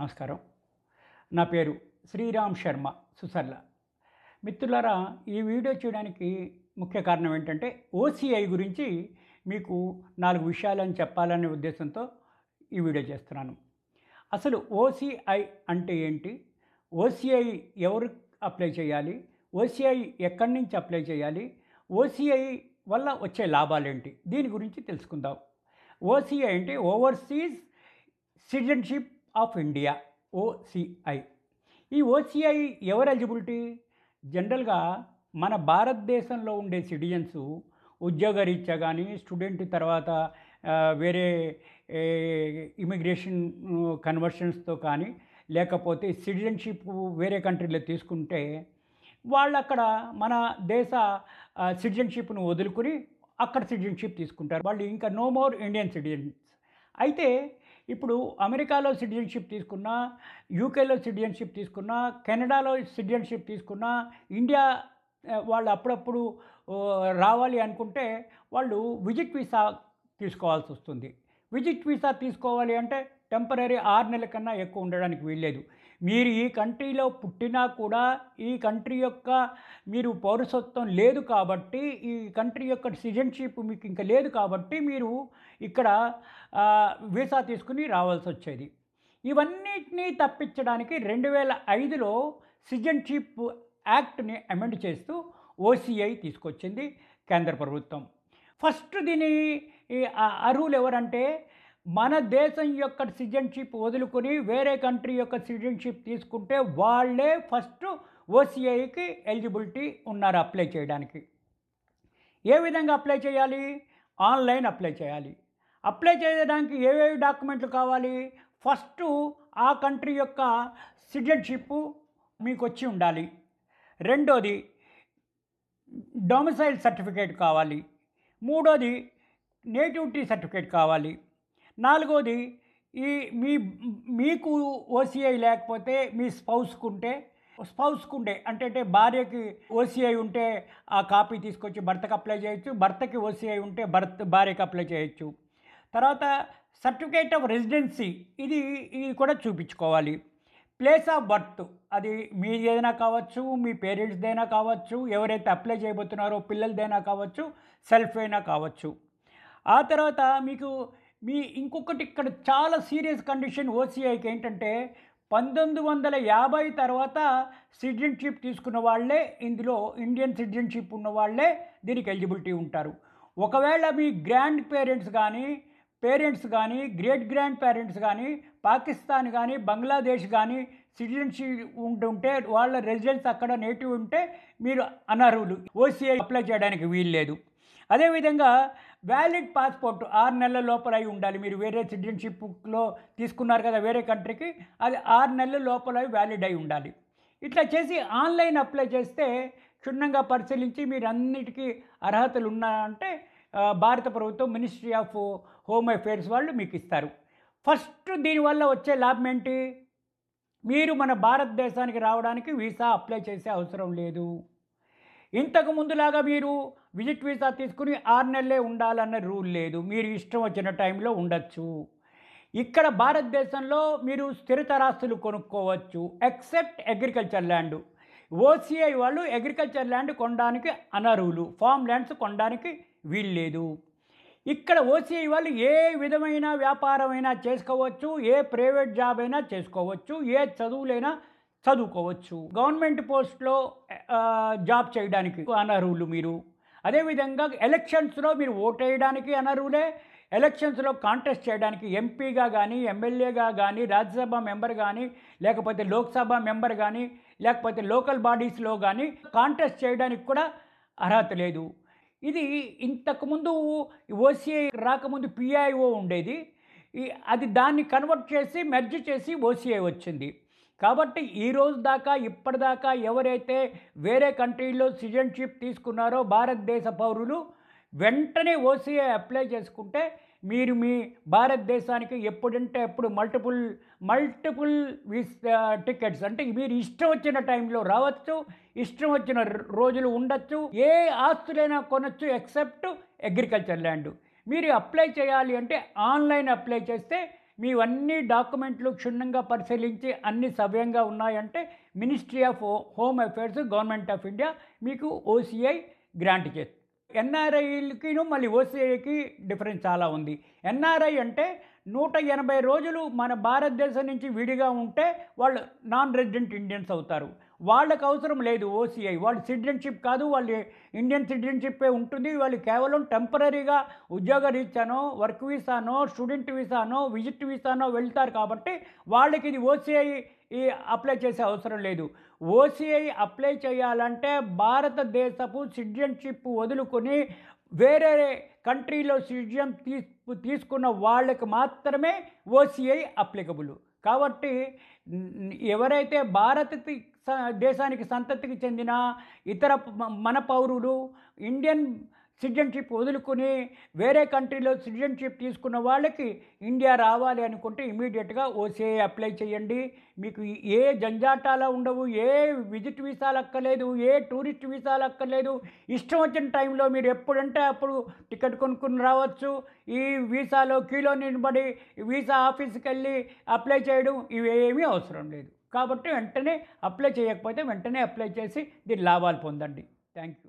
నమస్కారం నా పేరు శ్రీరామ్ శర్మ సుసర్ల మిత్రులారా ఈ వీడియో చేయడానికి ముఖ్య కారణం ఏంటంటే ఓసీఐ గురించి మీకు నాలుగు విషయాలను చెప్పాలనే ఉద్దేశంతో ఈ వీడియో చేస్తున్నాను అసలు ఓసీఐ అంటే ఏంటి ఓసీఐ ఎవరు అప్లై చేయాలి ఓసీఐ ఎక్కడి నుంచి అప్లై చేయాలి ఓసీఐ వల్ల వచ్చే లాభాలేంటి దీని గురించి తెలుసుకుందాం ఓసీఐ అంటే overseas citizenship of India OCI ఈ ఓసిఐ ఎవరు ఎలిజిబిలిటీ జనరల్గా మన భారతదేశంలో ఉండే సిటిజన్స్ ఉద్యోగరీత్యా కానీ స్టూడెంట్ తర్వాత వేరే ఇమిగ్రేషన్ కన్వర్షన్స్తో కానీ లేకపోతే సిటిజన్షిప్ వేరే కంట్రీలో తీసుకుంటే వాళ్ళు అక్కడ మన దేశ సిటిజన్షిప్ను వదులుకుని అక్కడ సిటిజన్షిప్ తీసుకుంటారు వాళ్ళు ఇంకా నో మోర్ ఇండియన్ సిటిజన్స్ అయితే ఇప్పుడు అమెరికాలో సిటిజన్షిప్ తీసుకున్నా యూకేలో సిటిజన్షిప్ తీసుకున్నా కెనడాలో సిటిజన్షిప్ తీసుకున్నా ఇండియా వాళ్ళు అప్పుడప్పుడు రావాలి అనుకుంటే వాళ్ళు విజిట్ వీసా తీసుకోవాల్సి వస్తుంది విజిట్ వీసా తీసుకోవాలి అంటే టెంపరీ ఆరు నెలల కన్నా ఎక్కువ ఉండడానికి వీల్లేదు మీరు ఈ కంట్రీలో పుట్టినా కూడా ఈ కంట్రీ యొక్క మీరు పౌరసత్వం లేదు కాబట్టి ఈ కంట్రీ యొక్క సిటిజన్షిప్ మీకు ఇంకా లేదు కాబట్టి మీరు ఇక్కడ వీసా తీసుకుని రావాల్సి వచ్చేది ఇవన్నిటినీ తప్పించడానికి రెండు వేల ఐదులో సిటిజన్షిప్ యాక్ట్ని అమెండ్ చేస్తూ ఓసీఐ తీసుకొచ్చింది కేంద్ర ప్రభుత్వం ఫస్ట్ దీని అర్హులు ఎవరంటే మన దేశం యొక్క సిటిజన్షిప్ వదులుకొని వేరే కంట్రీ యొక్క సిటిజన్షిప్ తీసుకుంటే వాళ్ళే ఫస్ట్ ఓసీఐకి ఎలిజిబిలిటీ ఉన్నారు అప్లై చేయడానికి ఏ విధంగా అప్లై చేయాలి ఆన్లైన్ అప్లై చేయాలి అప్లై చేయడానికి ఏవేవి డాక్యుమెంట్లు కావాలి ఫస్ట్ ఆ కంట్రీ యొక్క సిటిజన్షిప్ మీకు వచ్చి ఉండాలి రెండోది డొమిసైల్ సర్టిఫికేట్ కావాలి మూడోది నేటివిటీ సర్టిఫికేట్ కావాలి నాలుగోది ఈ మీ మీకు ఓసీఐ లేకపోతే మీ స్పౌస్కుంటే ఉండే అంటే అంటే భార్యకి ఓసీఐ ఉంటే ఆ కాపీ తీసుకొచ్చి భర్తకు అప్లై చేయొచ్చు భర్తకి ఓసీఐ ఉంటే భర్త భార్యకి అప్లై చేయొచ్చు తర్వాత సర్టిఫికేట్ ఆఫ్ రెసిడెన్సీ ఇది ఇది కూడా చూపించుకోవాలి ప్లేస్ ఆఫ్ బర్త్ అది మీది ఏదైనా కావచ్చు మీ పేరెంట్స్దైనా కావచ్చు ఎవరైతే అప్లై చేయబోతున్నారో పిల్లలదైనా కావచ్చు సెల్ఫ్ అయినా కావచ్చు ఆ తర్వాత మీకు మీ ఇంకొకటి ఇక్కడ చాలా సీరియస్ కండిషన్ ఓసీఐకి ఏంటంటే పంతొమ్మిది వందల యాభై తర్వాత సిటిజన్షిప్ తీసుకున్న వాళ్ళే ఇందులో ఇండియన్ సిటిజన్షిప్ ఉన్న వాళ్ళే దీనికి ఎలిజిబిలిటీ ఉంటారు ఒకవేళ మీ గ్రాండ్ పేరెంట్స్ కానీ పేరెంట్స్ కానీ గ్రేట్ గ్రాండ్ పేరెంట్స్ కానీ పాకిస్తాన్ కానీ బంగ్లాదేశ్ కానీ సిటిజన్షిప్ ఉంటుంటే వాళ్ళ రెసిడెన్స్ అక్కడ నేటివ్ ఉంటే మీరు అనర్హులు ఓసీఐ అప్లై చేయడానికి వీలు లేదు అదేవిధంగా వ్యాలిడ్ పాస్పోర్ట్ ఆరు నెలల లోపల అయి ఉండాలి మీరు వేరే సిటిజన్షిప్లో తీసుకున్నారు కదా వేరే కంట్రీకి అది ఆరు నెలల లోపల వ్యాలిడ్ అయి ఉండాలి ఇట్లా చేసి ఆన్లైన్ అప్లై చేస్తే క్షుణ్ణంగా పరిశీలించి మీరు అన్నిటికీ అర్హతలు ఉన్నాయంటే భారత ప్రభుత్వం మినిస్ట్రీ ఆఫ్ హోమ్ అఫేర్స్ వాళ్ళు మీకు ఇస్తారు ఫస్ట్ దీనివల్ల వచ్చే లాభం ఏంటి మీరు మన భారతదేశానికి రావడానికి వీసా అప్లై చేసే అవసరం లేదు ఇంతకు ముందులాగా మీరు విజిట్ వీసా తీసుకుని ఆరు నెలలే ఉండాలన్న రూల్ లేదు మీరు ఇష్టం వచ్చిన టైంలో ఉండొచ్చు ఇక్కడ భారతదేశంలో మీరు స్థిరతరాస్తులు కొనుక్కోవచ్చు ఎక్సెప్ట్ అగ్రికల్చర్ ల్యాండ్ ఓసీఐ వాళ్ళు అగ్రికల్చర్ ల్యాండ్ కొనడానికి అనర్హులు ఫామ్ ల్యాండ్స్ కొనడానికి వీల్లేదు ఇక్కడ ఓసీఐ వాళ్ళు ఏ విధమైన వ్యాపారమైనా చేసుకోవచ్చు ఏ ప్రైవేట్ జాబ్ అయినా చేసుకోవచ్చు ఏ చదువులైనా చదువుకోవచ్చు గవర్నమెంట్ పోస్ట్లో జాబ్ చేయడానికి అనర్హులు మీరు అదేవిధంగా ఎలక్షన్స్లో మీరు ఓట్ వేయడానికి అనర్హులే ఎలక్షన్స్లో కాంటెస్ట్ చేయడానికి ఎంపీగా కానీ ఎమ్మెల్యేగా కానీ రాజ్యసభ మెంబర్ కానీ లేకపోతే లోక్సభ మెంబర్ కానీ లేకపోతే లోకల్ బాడీస్లో కానీ కాంటెస్ట్ చేయడానికి కూడా అర్హత లేదు ఇది ఇంతకుముందు ఓసీఐ రాకముందు పిఐఓ ఉండేది అది దాన్ని కన్వర్ట్ చేసి మెర్జ్ చేసి ఓసీఐ వచ్చింది కాబట్టి ఈ రోజు దాకా ఇప్పటిదాకా ఎవరైతే వేరే కంట్రీల్లో సిటిజన్షిప్ తీసుకున్నారో భారతదేశ పౌరులు వెంటనే ఓసీఏ అప్లై చేసుకుంటే మీరు మీ భారతదేశానికి ఎప్పుడంటే ఎప్పుడు మల్టిపుల్ మల్టిపుల్ విస్ టికెట్స్ అంటే మీరు ఇష్టం వచ్చిన టైంలో రావచ్చు ఇష్టం వచ్చిన రోజులు ఉండొచ్చు ఏ ఆస్తులైనా కొనొచ్చు ఎక్సెప్ట్ అగ్రికల్చర్ ల్యాండ్ మీరు అప్లై చేయాలి అంటే ఆన్లైన్ అప్లై చేస్తే మీవన్నీ డాక్యుమెంట్లు క్షుణ్ణంగా పరిశీలించి అన్ని సవ్యంగా ఉన్నాయంటే ministry of home affairs government of India మీకు ఓసీఐ గ్రాంట్ చేస్తుంది ఎన్ఆర్ఐకిను మళ్ళీ ఓసీఐకి డిఫరెన్స్ చాలా ఉంది ఎన్ఆర్ఐ అంటే నూట ఎనభై రోజులు మన భారతదేశం నుంచి విడిగా ఉంటే వాళ్ళు నాన్ రెసిడెంట్ ఇండియన్స్ అవుతారు వాళ్ళకు అవసరం లేదు ఓసీఐ వాళ్ళు సిటిజన్షిప్ కాదు వాళ్ళు ఇండియన్ సిటిజన్షిప్పే ఉంటుంది వాళ్ళు కేవలం టెంపరీగా ఉద్యోగ రీత్యానో వర్క్ వీసానో స్టూడెంట్ వీసానో విజిట్ వీసానో వెళ్తారు కాబట్టి వాళ్ళకి ఇది ఓసీఐ ఈ అప్లై చేసే అవసరం లేదు ఓసీఐ అప్లై చేయాలంటే భారతదేశపు సిటిజన్షిప్ వదులుకొని వేరే కంట్రీలో సిటిజన్ తీసుకున్న వాళ్ళకి మాత్రమే ఓసీఐ అప్లికబుల్ కాబట్టి ఎవరైతే భారత దేశానికి సంతతికి చెందిన ఇతర మన పౌరులు ఇండియన్ సిటిజన్షిప్ వదులుకుని వేరే కంట్రీలో సిటిజన్షిప్ తీసుకున్న వాళ్ళకి ఇండియా రావాలి అనుకుంటే ఇమీడియట్గా ఓసీఐ అప్లై చేయండి మీకు ఏ జంజాటాల ఉండవు ఏ విజిట్ వీసాలు అక్కర్లేదు ఏ టూరిస్ట్ వీసాలు అక్కర్లేదు ఇష్టం వచ్చిన టైంలో మీరు ఎప్పుడంటే అప్పుడు టికెట్ కొనుక్కుని రావచ్చు ఈ వీసాలో కీలో నిలబడి వీసా ఆఫీస్కి వెళ్ళి అప్లై చేయడం ఇవేమీ అవసరం లేదు కాబట్టి వెంటనే అప్లై చేయకపోతే వెంటనే అప్లై చేసి దీని లాభాలు పొందండి థ్యాంక్ యూ